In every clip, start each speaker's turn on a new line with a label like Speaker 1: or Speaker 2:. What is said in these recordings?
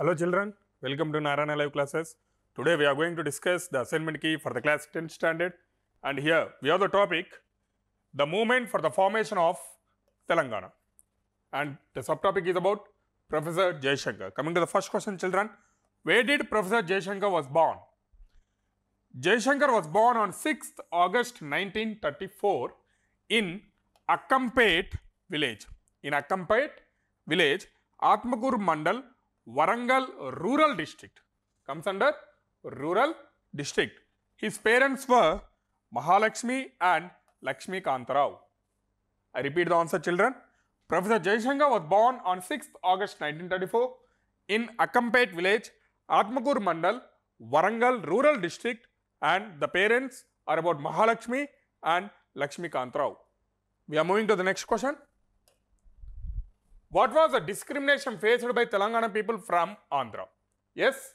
Speaker 1: Hello children, welcome to Narayana Live classes. Today we are going to discuss the assignment key for the class 10th standard and here we have the topic the movement for the formation of Telangana and the subtopic is about Professor Jayashankar. Coming to the first question children, where did Professor Jayashankar was born? Jayashankar was born on 6th August 1934 in Akkampet village. In Akkampet village, Atmakur Mandal, Warangal Rural District. Comes under Rural District. His parents were Mahalakshmi and Lakshmi Kantarao. I repeat the answer children. Professor Jaishankar was born on 6th August 1934 in Akampet village, Atmakur Mandal, Warangal Rural District and the parents are about Mahalakshmi and Lakshmi Kantarao. We are moving to the next question. What was the discrimination faced by Telangana people from Andhra? Yes,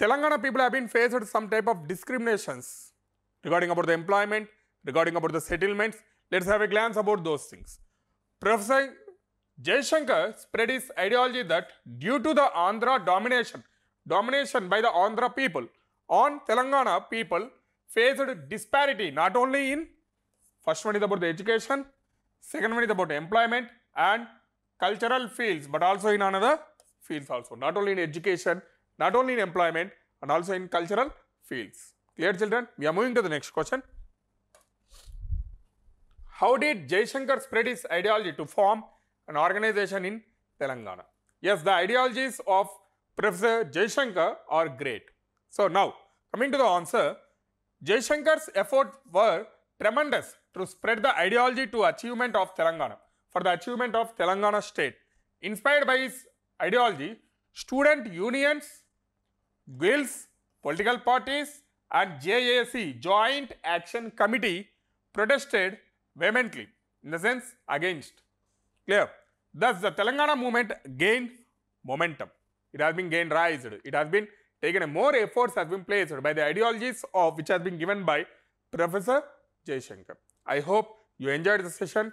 Speaker 1: Telangana people have been faced some type of discriminations regarding about the employment, regarding about the settlements. Let's have a glance about those things. Professor Shankar spread his ideology that due to the Andhra domination, domination by the Andhra people on Telangana people faced disparity not only in first one is about the education, second one is about employment, and cultural fields, but also in another fields also, not only in education, not only in employment and also in cultural fields. Clear children? We are moving to the next question. How did Shankar spread his ideology to form an organization in Telangana? Yes, the ideologies of Professor Shankar are great. So now, coming to the answer, Shankar's efforts were tremendous to spread the ideology to achievement of Telangana for the achievement of Telangana state. Inspired by his ideology, student unions, guilds, political parties and JAC, Joint Action Committee protested vehemently, in the sense against. Clear? Thus, the Telangana movement gained momentum. It has been gained raised. It has been taken a more efforts has been placed by the ideologies of which has been given by Professor Jay Shankar. I hope you enjoyed the session.